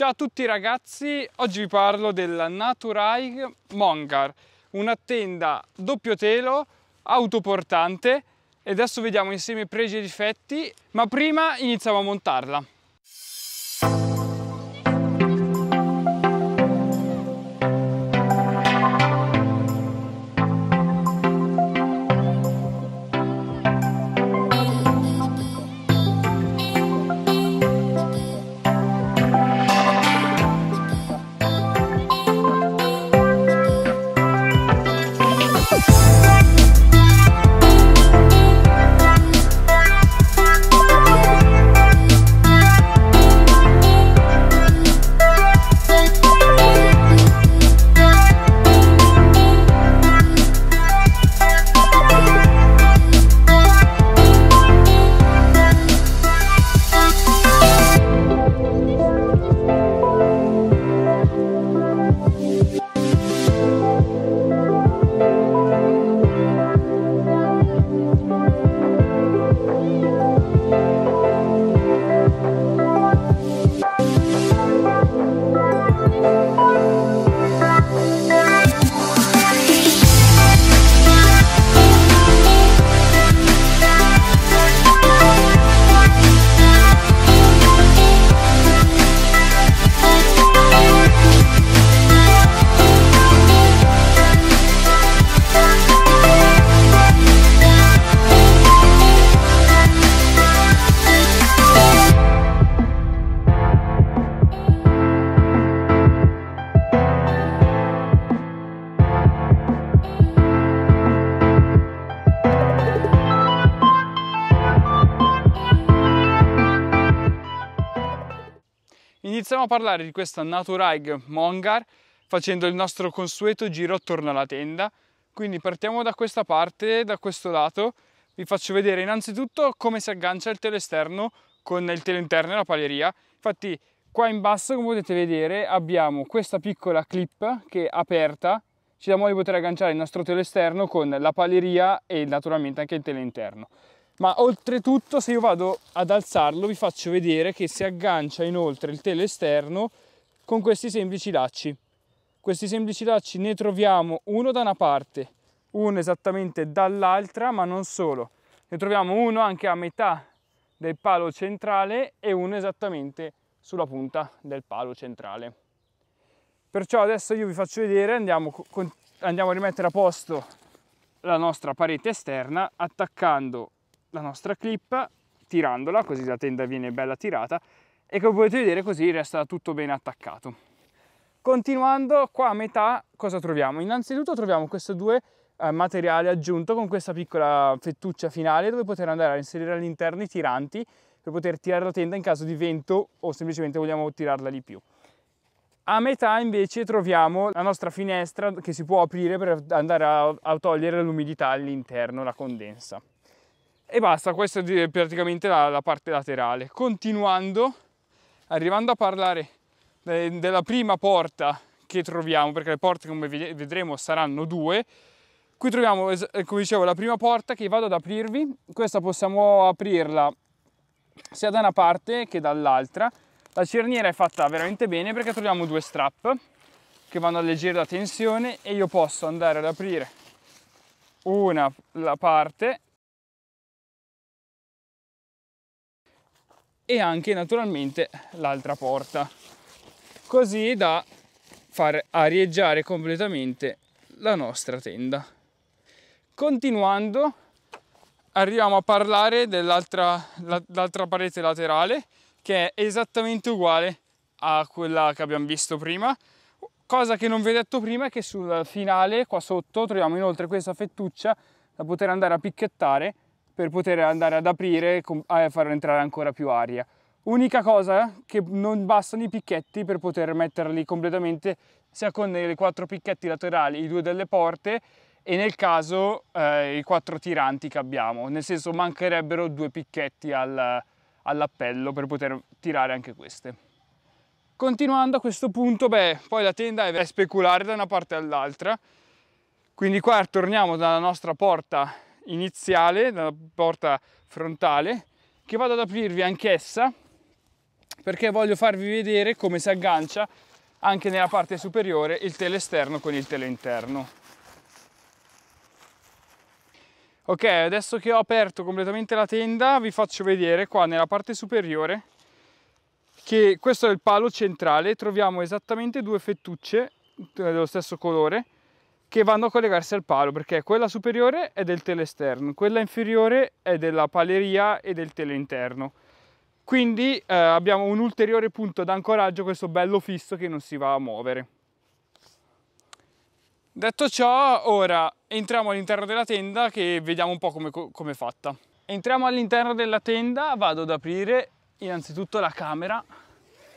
Ciao a tutti ragazzi, oggi vi parlo della Naturai Mongar, una tenda doppio telo, autoportante e adesso vediamo insieme pregi e difetti, ma prima iniziamo a montarla. andiamo a parlare di questa Naturaig Mongar facendo il nostro consueto giro attorno alla tenda. Quindi partiamo da questa parte, da questo lato. Vi faccio vedere innanzitutto come si aggancia il telo esterno con il telo interno e la paleria. Infatti qua in basso, come potete vedere, abbiamo questa piccola clip che è aperta ci dà modo di poter agganciare il nostro telo esterno con la paleria e naturalmente anche il telo interno ma oltretutto se io vado ad alzarlo vi faccio vedere che si aggancia inoltre il telo esterno con questi semplici lacci. Questi semplici lacci ne troviamo uno da una parte, uno esattamente dall'altra, ma non solo. Ne troviamo uno anche a metà del palo centrale e uno esattamente sulla punta del palo centrale. Perciò adesso io vi faccio vedere, andiamo, andiamo a rimettere a posto la nostra parete esterna attaccando la nostra clip tirandola, così la tenda viene bella tirata e come potete vedere così resta tutto bene attaccato. Continuando qua a metà cosa troviamo? Innanzitutto troviamo questi due eh, materiale aggiunto con questa piccola fettuccia finale dove poter andare a inserire all'interno i tiranti per poter tirare la tenda in caso di vento o semplicemente vogliamo tirarla di più. A metà invece troviamo la nostra finestra che si può aprire per andare a, a togliere l'umidità all'interno, la condensa e basta, questa è praticamente la, la parte laterale. Continuando, arrivando a parlare de, della prima porta che troviamo, perché le porte come vedremo saranno due, qui troviamo, eh, come dicevo, la prima porta che vado ad aprirvi, questa possiamo aprirla sia da una parte che dall'altra, la cerniera è fatta veramente bene perché troviamo due strap che vanno a leggere la tensione e io posso andare ad aprire una la parte e anche naturalmente l'altra porta così da far arieggiare completamente la nostra tenda continuando arriviamo a parlare dell'altra la, parete laterale che è esattamente uguale a quella che abbiamo visto prima cosa che non vi ho detto prima è che sul finale qua sotto troviamo inoltre questa fettuccia da poter andare a picchettare per poter andare ad aprire e far entrare ancora più aria. Unica cosa che non bastano i picchetti per poter metterli completamente sia con i quattro picchetti laterali, i due delle porte e nel caso eh, i quattro tiranti che abbiamo, nel senso mancherebbero due picchetti al, all'appello per poter tirare anche queste. Continuando a questo punto, beh, poi la tenda è speculare da una parte all'altra, quindi qua torniamo dalla nostra porta iniziale, dalla porta frontale, che vado ad aprirvi anch'essa perché voglio farvi vedere come si aggancia anche nella parte superiore il telo esterno con il telo interno. Ok, adesso che ho aperto completamente la tenda vi faccio vedere qua nella parte superiore che questo è il palo centrale, troviamo esattamente due fettucce eh, dello stesso colore che vanno a collegarsi al palo perché quella superiore è del tele esterno, quella inferiore è della paleria e del tele interno. Quindi eh, abbiamo un ulteriore punto d'ancoraggio, questo bello fisso che non si va a muovere. Detto ciò, ora entriamo all'interno della tenda che vediamo un po' come, come è fatta. Entriamo all'interno della tenda, vado ad aprire innanzitutto la camera,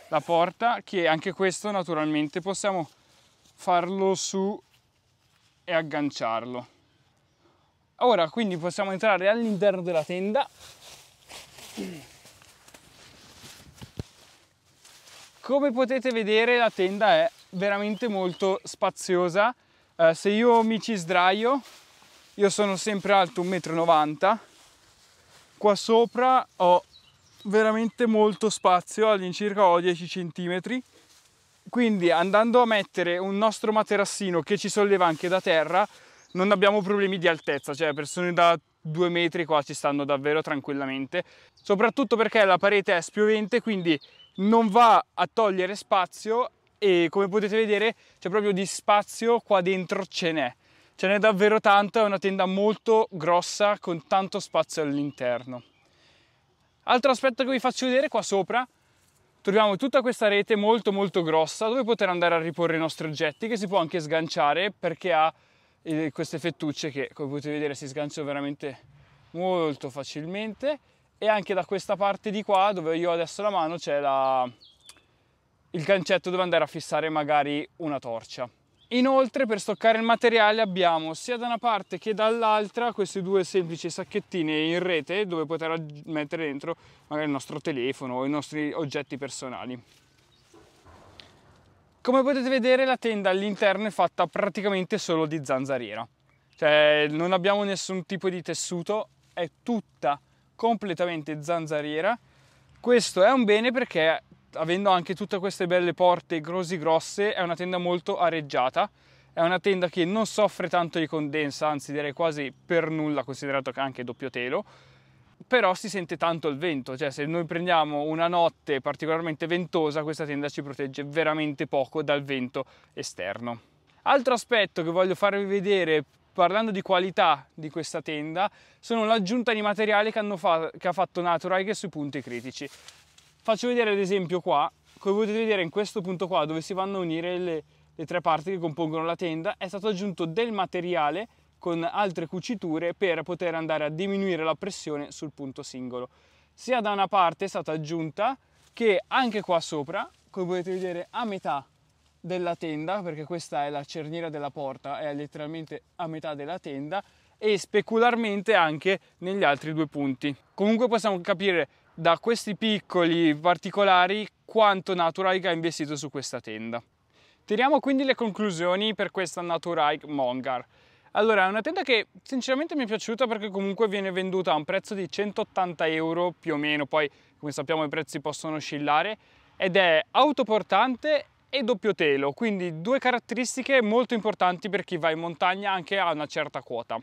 la porta, che anche questo naturalmente possiamo farlo su e agganciarlo. Ora quindi possiamo entrare all'interno della tenda come potete vedere la tenda è veramente molto spaziosa eh, se io mi ci sdraio io sono sempre alto 1,90 m qua sopra ho veramente molto spazio all'incirca ho 10 cm quindi andando a mettere un nostro materassino che ci solleva anche da terra, non abbiamo problemi di altezza, cioè persone da due metri qua ci stanno davvero tranquillamente, soprattutto perché la parete è spiovente, quindi non va a togliere spazio e come potete vedere c'è proprio di spazio qua dentro ce n'è. Ce n'è davvero tanto, è una tenda molto grossa con tanto spazio all'interno. Altro aspetto che vi faccio vedere qua sopra troviamo tutta questa rete molto molto grossa dove poter andare a riporre i nostri oggetti che si può anche sganciare perché ha eh, queste fettucce che come potete vedere si sganciano veramente molto facilmente e anche da questa parte di qua dove io adesso la mano c'è la... il cancetto dove andare a fissare magari una torcia Inoltre per stoccare il materiale abbiamo sia da una parte che dall'altra questi due semplici sacchettini in rete dove poter mettere dentro magari il nostro telefono o i nostri oggetti personali. Come potete vedere la tenda all'interno è fatta praticamente solo di zanzariera, cioè non abbiamo nessun tipo di tessuto, è tutta completamente zanzariera. Questo è un bene perché avendo anche tutte queste belle porte grossi grosse, è una tenda molto areggiata. È una tenda che non soffre tanto di condensa, anzi direi quasi per nulla, considerato che è anche doppio telo, però si sente tanto il vento, cioè se noi prendiamo una notte particolarmente ventosa, questa tenda ci protegge veramente poco dal vento esterno. Altro aspetto che voglio farvi vedere parlando di qualità di questa tenda, sono l'aggiunta di materiale che, fa che ha fatto Naturai sui punti critici. Faccio vedere ad esempio qua, come potete vedere in questo punto qua dove si vanno a unire le, le tre parti che compongono la tenda, è stato aggiunto del materiale con altre cuciture per poter andare a diminuire la pressione sul punto singolo. Sia da una parte è stata aggiunta che anche qua sopra, come potete vedere a metà della tenda, perché questa è la cerniera della porta, è letteralmente a metà della tenda, e specularmente anche negli altri due punti. Comunque possiamo capire da questi piccoli particolari quanto Naturike ha investito su questa tenda. Tiriamo quindi le conclusioni per questa Naturike Mongar. Allora, è una tenda che sinceramente mi è piaciuta perché comunque viene venduta a un prezzo di 180 euro più o meno, poi come sappiamo i prezzi possono oscillare, ed è autoportante e doppio telo, quindi due caratteristiche molto importanti per chi va in montagna anche a una certa quota.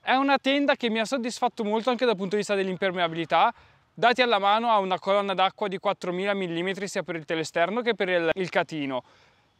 È una tenda che mi ha soddisfatto molto anche dal punto di vista dell'impermeabilità, Dati alla mano ha una colonna d'acqua di 4000 mm sia per il telesterno che per il, il catino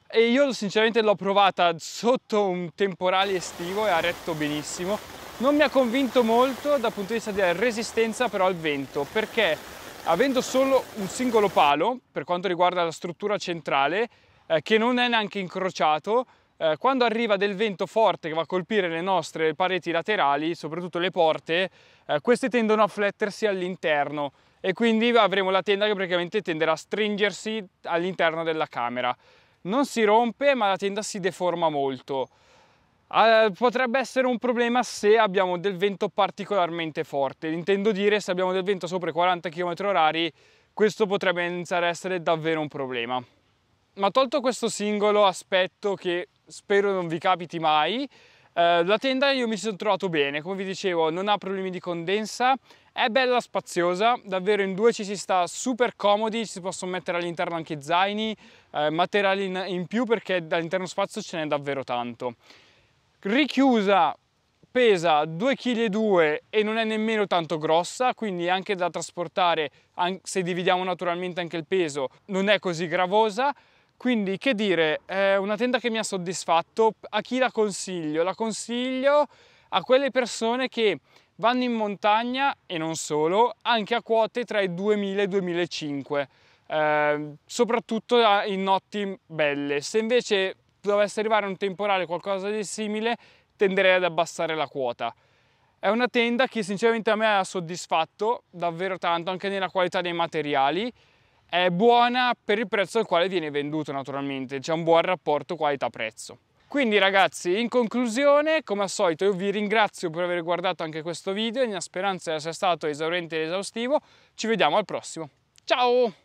e io sinceramente l'ho provata sotto un temporale estivo e ha retto benissimo. Non mi ha convinto molto dal punto di vista della resistenza però al vento perché avendo solo un singolo palo per quanto riguarda la struttura centrale eh, che non è neanche incrociato eh, quando arriva del vento forte che va a colpire le nostre pareti laterali, soprattutto le porte, eh, queste tendono a flettersi all'interno e quindi avremo la tenda che praticamente tenderà a stringersi all'interno della camera. Non si rompe ma la tenda si deforma molto. Eh, potrebbe essere un problema se abbiamo del vento particolarmente forte, intendo dire se abbiamo del vento sopra i 40 km h questo potrebbe iniziare a essere davvero un problema ma tolto questo singolo aspetto che spero non vi capiti mai, eh, la tenda io mi sono trovato bene, come vi dicevo non ha problemi di condensa, è bella spaziosa, davvero in due ci si sta super comodi, si possono mettere all'interno anche zaini, eh, materiali in, in più perché dall'interno spazio ce n'è davvero tanto. Richiusa pesa 2,2 kg e non è nemmeno tanto grossa, quindi anche da trasportare, se dividiamo naturalmente anche il peso, non è così gravosa. Quindi che dire, è una tenda che mi ha soddisfatto, a chi la consiglio? La consiglio a quelle persone che vanno in montagna e non solo, anche a quote tra i 2000 e i 2005, eh, soprattutto in notti belle. Se invece dovesse arrivare un temporale o qualcosa di simile, tenderei ad abbassare la quota. È una tenda che sinceramente a me ha soddisfatto davvero tanto anche nella qualità dei materiali è buona per il prezzo al quale viene venduto naturalmente, c'è un buon rapporto qualità-prezzo. Quindi ragazzi, in conclusione, come al solito, io vi ringrazio per aver guardato anche questo video, la mia speranza essere stato esauriente ed esaustivo, ci vediamo al prossimo. Ciao!